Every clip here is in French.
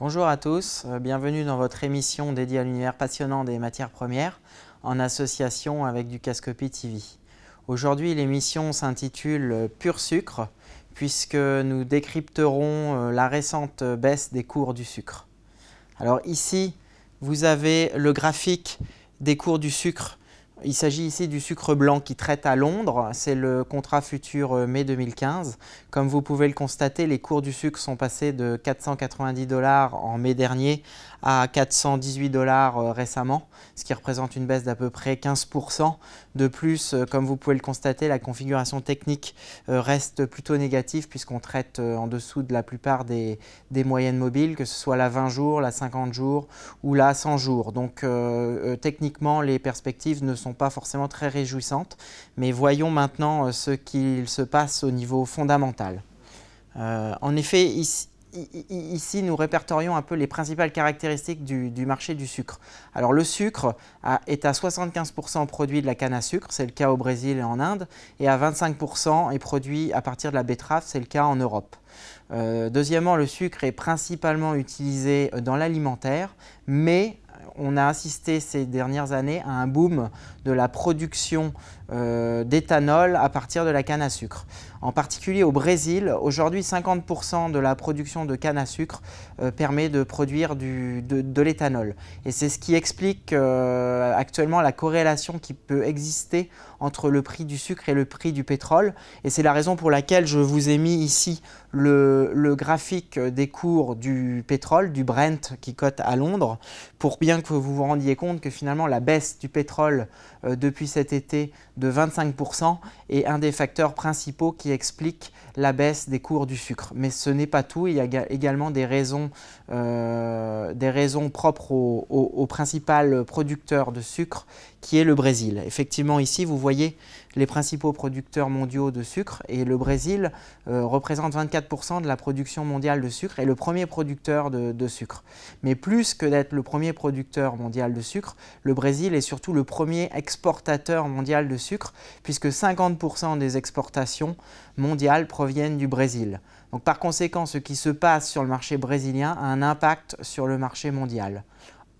Bonjour à tous, euh, bienvenue dans votre émission dédiée à l'univers passionnant des matières premières en association avec du TV. Aujourd'hui, l'émission s'intitule euh, Pur sucre puisque nous décrypterons euh, la récente baisse des cours du sucre. Alors ici, vous avez le graphique des cours du sucre il s'agit ici du sucre blanc qui traite à Londres, c'est le contrat futur euh, mai 2015. Comme vous pouvez le constater, les cours du sucre sont passés de 490 dollars en mai dernier à 418 dollars euh, récemment, ce qui représente une baisse d'à peu près 15%. De plus, euh, comme vous pouvez le constater, la configuration technique euh, reste plutôt négative puisqu'on traite en dessous de la plupart des, moyennes mobiles, que ce soit la 20 jours, la 50 jours ou la 100 jours. Donc techniquement, les perspectives ne sont pas forcément très réjouissantes, mais voyons maintenant ce qu'il se passe au niveau fondamental. en effet, ici, ici, nous répertorions un peu les principales caractéristiques du, marché du sucre. Alors le sucre est à 75% produit de la canne à sucre, c'est le cas au Brésil et en Inde, et à 25% est produit à partir de la betterave, c'est le cas en Europe. Euh, deuxièmement, le sucre est principalement utilisé dans l'alimentaire, mais on a assisté ces dernières années à un boom de la production euh, d'éthanol à partir de la canne à sucre en particulier au Brésil. Aujourd'hui, 50% de la production de canne à sucre euh, permet de produire de, l'éthanol. Et c'est ce qui explique euh, actuellement la corrélation qui peut exister entre le prix du sucre et le prix du pétrole. Et c'est la raison pour laquelle je vous ai mis ici le, graphique des cours du pétrole, du Brent qui cote à Londres, pour bien que vous vous rendiez compte que finalement la baisse du pétrole euh, depuis cet été de 25% est un des facteurs principaux qui explique la baisse des cours du sucre. Mais ce n'est pas tout, il y a également des raisons euh, des raisons propres au, principal producteur de sucre qui est le Brésil. Effectivement, ici, vous voyez les principaux producteurs mondiaux de sucre et le Brésil euh, représente 24% de la production mondiale de sucre et le premier producteur de sucre. Mais plus que d'être le premier producteur mondial de sucre, le Brésil est surtout le premier exportateur mondial de sucre puisque 50% des exportations mondiales proviennent du Brésil. Donc par conséquent, ce qui se passe sur le marché brésilien a un impact sur le marché mondial.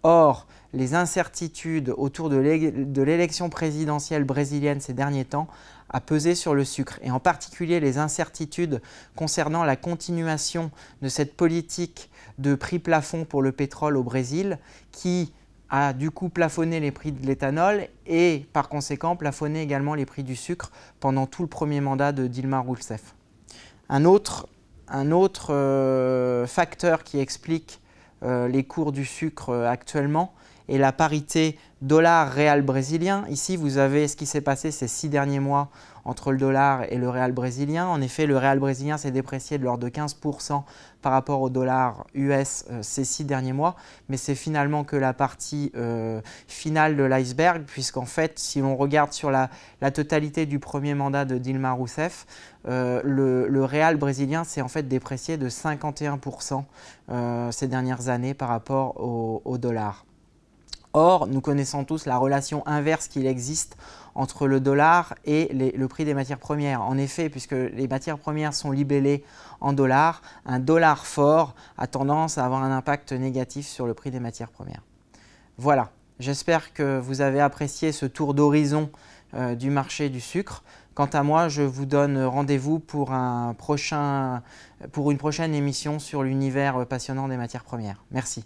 Or, les incertitudes autour de l'élection présidentielle brésilienne ces derniers temps a pesé sur le sucre, et en particulier les incertitudes concernant la continuation de cette politique de prix plafond pour le pétrole au Brésil, qui a du coup plafonné les prix de l'éthanol et par conséquent plafonné également les prix du sucre pendant tout le premier mandat de Dilma Rousseff. Un autre un autre euh, facteur qui explique euh, les cours du sucre euh, actuellement, et la parité dollar-réal brésilien. Ici, vous avez ce qui s'est passé ces six derniers mois entre le dollar et le réal brésilien. En effet, le réal brésilien s'est déprécié de l'ordre de 15% par rapport au dollar US euh, ces six derniers mois, mais c'est finalement que la partie euh, finale de l'iceberg, puisqu'en fait, si l'on regarde sur la, totalité du premier mandat de Dilma Rousseff, euh, le, le réal brésilien s'est en fait déprécié de 51% ces dernières années par rapport au dollar. Or, nous connaissons tous la relation inverse qu'il existe entre le dollar et le prix des matières premières. En effet, puisque les matières premières sont libellées en dollars, un dollar fort a tendance à avoir un impact négatif sur le prix des matières premières. Voilà, j'espère que vous avez apprécié ce tour d'horizon euh, du marché du sucre. Quant à moi, je vous donne rendez-vous pour une prochaine émission sur l'univers euh, passionnant des matières premières. Merci.